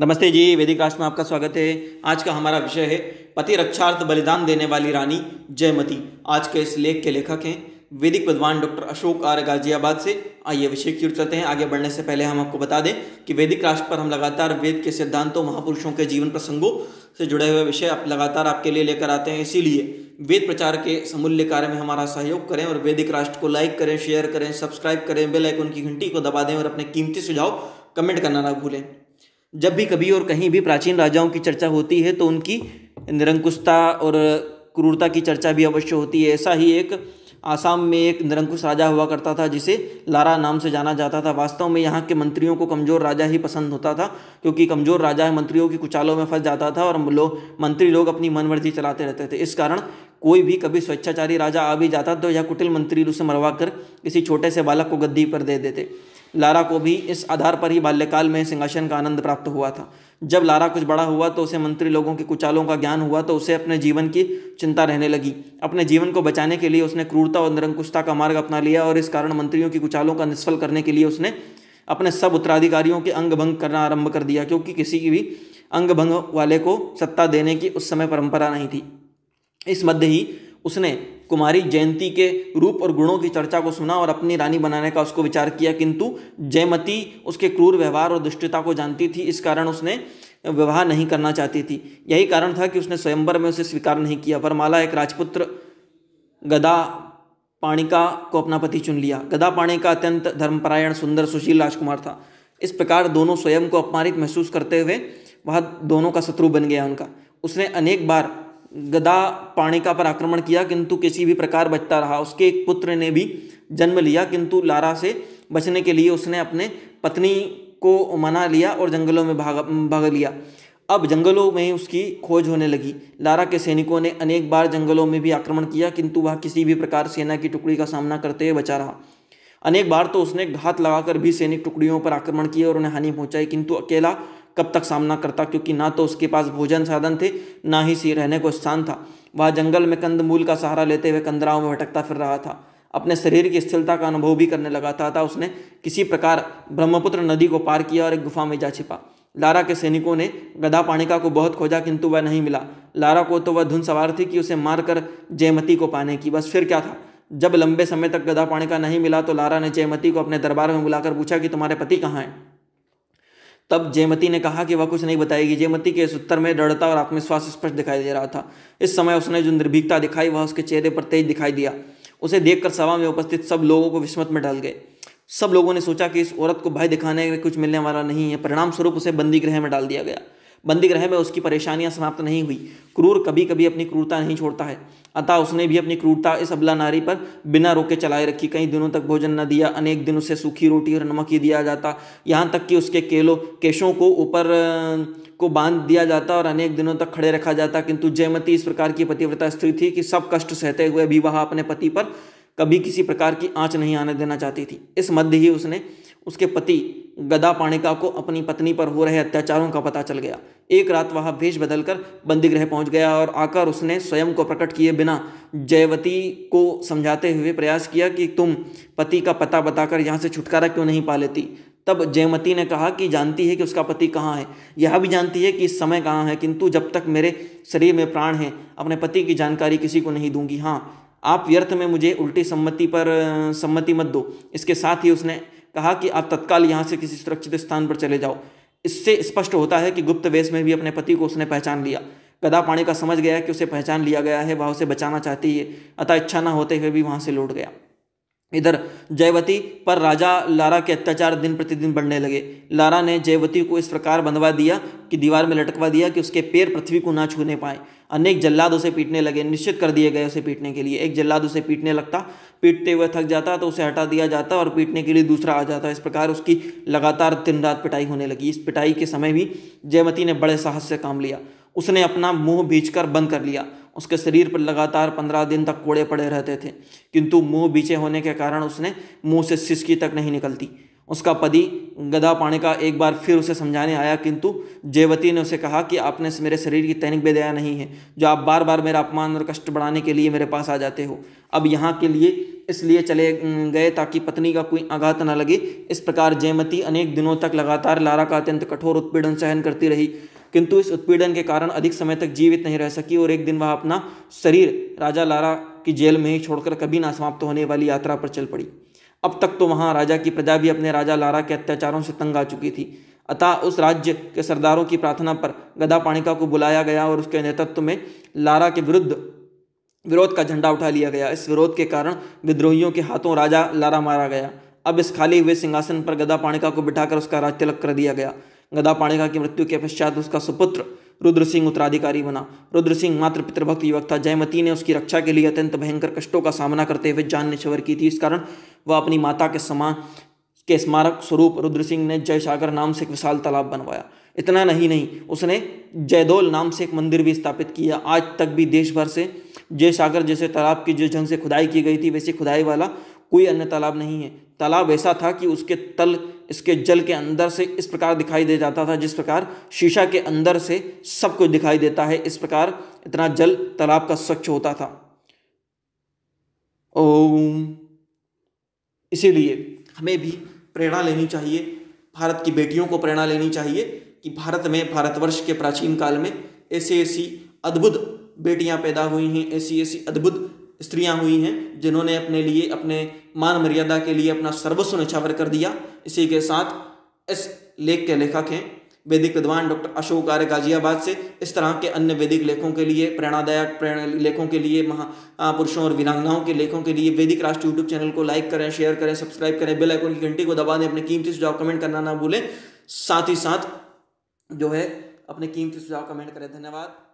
नमस्ते जी वैदिक राष्ट्र में आपका स्वागत है आज का हमारा विषय है पति रक्षार्थ बलिदान देने वाली रानी जयमती आज के इस लेख के लेखक हैं वैदिक विद्वान डॉक्टर अशोक आर्य गाजियाबाद से आइए विषय की ओर चलते हैं आगे बढ़ने से पहले हम आपको बता दें कि वैदिक राष्ट्र पर हम लगातार वेद के सिद्धांतों महापुरुषों के जीवन प्रसंगों से जुड़े हुए विषय आप लगातार आपके लिए लेकर आते हैं इसीलिए वेद प्रचार के समूल्य कार्य में हमारा सहयोग करें और वैदिक राष्ट्र को लाइक करें शेयर करें सब्सक्राइब करें बेल आइकन की घंटी को दबा दें और अपने कीमती सुझाव कमेंट करना ना भूलें जब भी कभी और कहीं भी प्राचीन राजाओं की चर्चा होती है तो उनकी निरंकुशता और क्रूरता की चर्चा भी अवश्य होती है ऐसा ही एक आसाम में एक निरंकुश राजा हुआ करता था जिसे लारा नाम से जाना जाता था वास्तव में यहाँ के मंत्रियों को कमज़ोर राजा ही पसंद होता था क्योंकि कमज़ोर राजा मंत्रियों की कुचालों में फंस जाता था और लोग मंत्री लोग अपनी मनमर्जी चलाते रहते थे इस कारण कोई भी कभी स्वेच्छाचारी राजा आ भी जाता तो यह कुटिल मंत्री उसे मरवा कर किसी छोटे से बालक को गद्दी पर दे देते लारा को भी इस आधार पर ही बाल्यकाल में सिंहासन का आनंद प्राप्त हुआ था जब लारा कुछ बड़ा हुआ तो उसे मंत्री लोगों के कुचालों का ज्ञान हुआ तो उसे अपने जीवन की चिंता रहने लगी अपने जीवन को बचाने के लिए उसने क्रूरता और निरंकुशता का मार्ग अपना लिया और इस कारण मंत्रियों की कुचालों का निष्फल करने के लिए उसने अपने सब उत्तराधिकारियों के अंग भंग करना आरंभ कर दिया क्योंकि किसी की भी अंग भंग वाले को सत्ता देने की उस समय परंपरा नहीं थी इस मध्य ही उसने कुमारी जयंती के रूप और गुणों की चर्चा को सुना और अपनी रानी बनाने का उसको विचार किया किंतु जयमती उसके क्रूर व्यवहार और दुष्टता को जानती थी इस कारण उसने विवाह नहीं करना चाहती थी यही कारण था कि उसने स्वयंवर में उसे स्वीकार नहीं किया वरमाला एक राजपुत्र गदा पाणिका को अपना पति चुन लिया गदा पाणिका अत्यंत धर्मपरायण सुंदर सुशील राजकुमार था इस प्रकार दोनों स्वयं को अपमानित महसूस करते हुए वह दोनों का शत्रु बन गया उनका उसने अनेक बार गदा पाणिका पर आक्रमण किया किंतु किसी भी प्रकार बचता रहा उसके एक पुत्र ने भी जन्म लिया किंतु लारा से बचने के लिए उसने अपने पत्नी को मना लिया और जंगलों में भाग भाग लिया अब जंगलों में उसकी खोज होने लगी लारा के सैनिकों ने अनेक बार जंगलों में भी आक्रमण किया किंतु वह किसी भी प्रकार सेना की टुकड़ी का सामना करते हुए बचा रहा अनेक बार तो उसने घात लगाकर भी सैनिक टुकड़ियों पर आक्रमण किया और उन्हें हानि पहुंचाई किंतु अकेला कब तक सामना करता क्योंकि ना तो उसके पास भोजन साधन थे ना ही सी रहने को स्थान था वह जंगल में कंदमूल का सहारा लेते हुए कंदराओं में भटकता फिर रहा था अपने शरीर की स्थिरता का अनुभव भी करने लगा था, उसने किसी प्रकार ब्रह्मपुत्र नदी को पार किया और एक गुफा में जा छिपा लारा के सैनिकों ने गदा पाणिका को बहुत खोजा किंतु वह नहीं मिला लारा को तो वह धुन सवार थी कि उसे मारकर जयमती को पाने की बस फिर क्या था जब लंबे समय तक गदा पाणिका नहीं मिला तो लारा ने जयमती को अपने दरबार में बुलाकर पूछा कि तुम्हारे पति कहाँ हैं तब जयमती ने कहा कि वह कुछ नहीं बताएगी जयमती के इस उत्तर में दृढ़ता और आत्मविश्वास स्पष्ट दिखाई दे रहा था इस समय उसने जो निर्भीकता दिखाई वह उसके चेहरे पर तेज दिखाई दिया उसे देखकर सभा में उपस्थित सब लोगों को विस्मत में डाल गए सब लोगों ने सोचा कि इस औरत को भय दिखाने में कुछ मिलने वाला नहीं है परिणाम स्वरूप उसे बंदी गृह में डाल दिया गया बंदीगृह में उसकी परेशानियां समाप्त नहीं हुई क्रूर कभी कभी अपनी क्रूरता नहीं छोड़ता है अतः उसने भी अपनी क्रूरता इस अबला नारी पर बिना रोके चलाए रखी कई दिनों तक भोजन न दिया अनेक दिन उसे सूखी रोटी और नमक ही दिया जाता यहाँ तक कि उसके केलों केशों को ऊपर को बांध दिया जाता और अनेक दिनों तक खड़े रखा जाता किंतु जयमती इस प्रकार की पतिव्रता स्त्री थी कि सब कष्ट सहते हुए भी वह अपने पति पर कभी किसी प्रकार की आँच नहीं आने देना चाहती थी इस मध्य ही उसने उसके पति गदा पाणिका को अपनी पत्नी पर हो रहे अत्याचारों का पता चल गया एक रात वह भेष बदलकर बंदीगृह पहुंच गया और आकर उसने स्वयं को प्रकट किए बिना जयवती को समझाते हुए प्रयास किया कि तुम पति का पता बताकर यहाँ से छुटकारा क्यों नहीं पा लेती तब जयमती ने कहा कि जानती है कि उसका पति कहाँ है यह भी जानती है कि इस समय कहाँ है किंतु जब तक मेरे शरीर में प्राण है अपने पति की जानकारी किसी को नहीं दूंगी हाँ आप व्यर्थ में मुझे उल्टी सम्मति पर सम्मति मत दो इसके साथ ही उसने कहा कि आप तत्काल यहाँ से किसी सुरक्षित स्थान पर चले जाओ इससे स्पष्ट होता है कि गुप्त वेश में भी अपने पति को उसने पहचान लिया गदा पाणी का समझ गया कि उसे पहचान लिया गया है वह उसे बचाना चाहती है अतः इच्छा न होते हुए भी वहाँ से लौट गया इधर जयवती पर राजा लारा के अत्याचार दिन प्रतिदिन बढ़ने लगे लारा ने जयवती को इस प्रकार बंधवा दिया कि दीवार में लटकवा दिया कि उसके पैर पृथ्वी को ना छूने पाए अनेक जल्लाद उसे पीटने लगे निश्चित कर दिए गए उसे पीटने के लिए एक जल्लाद उसे पीटने लगता पीटते हुए थक जाता तो उसे हटा दिया जाता और पीटने के लिए दूसरा आ जाता इस प्रकार उसकी लगातार दिन रात पिटाई होने लगी इस पिटाई के समय भी जयवती ने बड़े साहस से काम लिया उसने अपना मुंह कर बंद कर लिया उसके शरीर पर लगातार पंद्रह दिन तक कोड़े पड़े रहते थे किंतु मुंह बीचे होने के कारण उसने मुंह से सिसकी तक नहीं निकलती उसका पति गदा पाने का एक बार फिर उसे समझाने आया किंतु जयवती ने उसे कहा कि आपने मेरे शरीर की तैनिक बेदया नहीं है जो आप बार बार मेरा अपमान और कष्ट बढ़ाने के लिए मेरे पास आ जाते हो अब यहाँ के लिए इसलिए चले गए ताकि पत्नी का कोई आघात न लगे इस प्रकार जयमती अनेक दिनों तक लगातार लारा का अत्यंत कठोर उत्पीड़न सहन करती रही किंतु इस उत्पीड़न के कारण अधिक समय तक जीवित नहीं रह सकी और एक दिन वह अपना शरीर राजा लारा की जेल में ही छोड़कर कभी ना समाप्त होने वाली यात्रा पर चल पड़ी अब तक तो वहाँ राजा की प्रजा भी अपने राजा लारा के अत्याचारों से तंग आ चुकी थी अतः उस राज्य के सरदारों की प्रार्थना पर गदा पाणिका को बुलाया गया और उसके नेतृत्व में लारा के विरुद्ध विरोध का झंडा उठा लिया गया इस विरोध के कारण विद्रोहियों के हाथों राजा लारा मारा गया अब इस खाली हुए सिंहासन पर गदा पाणिका को बिठाकर उसका राज तिलक कर दिया गया गदा पाणिका की मृत्यु के पश्चात उसका सुपुत्र रुद्र सिंह उत्तराधिकारी बना रुद्र सिंह मात्र पितृभक्त युवक था जयमती ने उसकी रक्षा के लिए अत्यंत भयंकर कष्टों का सामना करते हुए जान निछवर की थी इस कारण वह अपनी माता के समान के स्मारक स्वरूप रुद्र सिंह ने जयसागर नाम से एक विशाल तालाब बनवाया इतना नहीं नहीं उसने जयदोल नाम से एक मंदिर भी स्थापित किया आज तक भी देश भर से जयसागर जैसे तालाब की जिस ढंग से खुदाई की गई थी वैसी खुदाई वाला कोई अन्य तालाब नहीं है तालाब ऐसा था कि उसके तल इसके जल के अंदर से इस प्रकार दिखाई दे जाता था जिस प्रकार शीशा के अंदर से सब कुछ दिखाई देता है इस प्रकार इतना जल तालाब का स्वच्छ होता था ओम इसीलिए हमें भी प्रेरणा लेनी चाहिए भारत की बेटियों को प्रेरणा लेनी चाहिए कि भारत में भारतवर्ष के प्राचीन काल में ऐसी ऐसी अद्भुत बेटियां पैदा हुई हैं ऐसी ऐसी अद्भुत स्त्रियां हुई हैं जिन्होंने अपने लिए अपने मान मर्यादा के लिए अपना सर्वस्व नछावर कर दिया इसी के साथ इस लेख के लेखक हैं वैदिक विद्वान डॉक्टर अशोक आर्य गाजियाबाद से इस तरह के अन्य वैदिक लेखों के लिए प्रेरणादायक प्रेरण लेखों के लिए महापुरुषों और वीरांगनाओं के लेखों के लिए वैदिक राष्ट्र यूट्यूब चैनल को लाइक करें शेयर करें सब्सक्राइब करें बेल आइकन की घंटी को दबा दें अपने कीमती सुझाव कमेंट करना ना भूलें साथ ही साथ जो है अपने कीमती सुझाव कमेंट करें धन्यवाद